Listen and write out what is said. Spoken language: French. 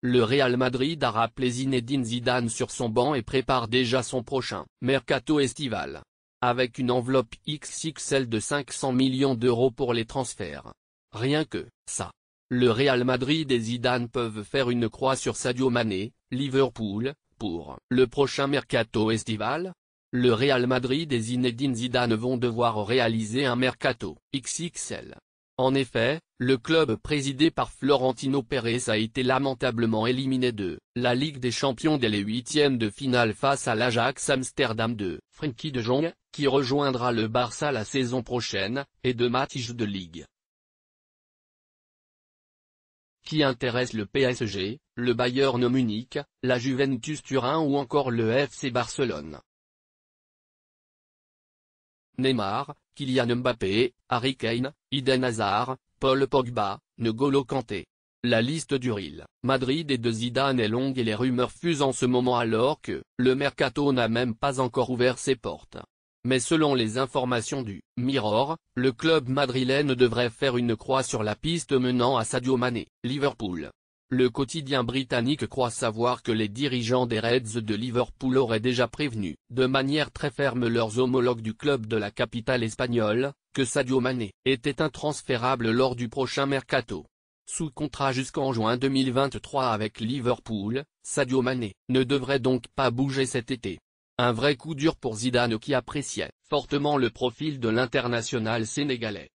Le Real Madrid a rappelé Zinedine Zidane sur son banc et prépare déjà son prochain mercato estival. Avec une enveloppe XXL de 500 millions d'euros pour les transferts. Rien que, ça. Le Real Madrid et Zidane peuvent faire une croix sur Sadio Mané, Liverpool, pour le prochain mercato estival. Le Real Madrid et Zinedine Zidane vont devoir réaliser un mercato XXL. En effet, le club présidé par Florentino Pérez a été lamentablement éliminé de la Ligue des Champions dès les huitièmes de finale face à l'Ajax Amsterdam de Frenkie de Jong, qui rejoindra le Barça la saison prochaine, et de matchs de Ligue. Qui intéresse le PSG, le Bayern Munich, la Juventus Turin ou encore le FC Barcelone. Neymar, Kylian Mbappé, Harry Kane, Eden Hazard, Paul Pogba, N'Golo Kanté. La liste du Real Madrid et de Zidane est longue et les rumeurs fusent en ce moment alors que le mercato n'a même pas encore ouvert ses portes. Mais selon les informations du Mirror, le club madrilène devrait faire une croix sur la piste menant à Sadio Mané, Liverpool. Le quotidien britannique croit savoir que les dirigeants des Reds de Liverpool auraient déjà prévenu de manière très ferme leurs homologues du club de la capitale espagnole, que Sadio Mané était intransférable lors du prochain mercato. Sous contrat jusqu'en juin 2023 avec Liverpool, Sadio Mané ne devrait donc pas bouger cet été. Un vrai coup dur pour Zidane qui appréciait fortement le profil de l'international sénégalais.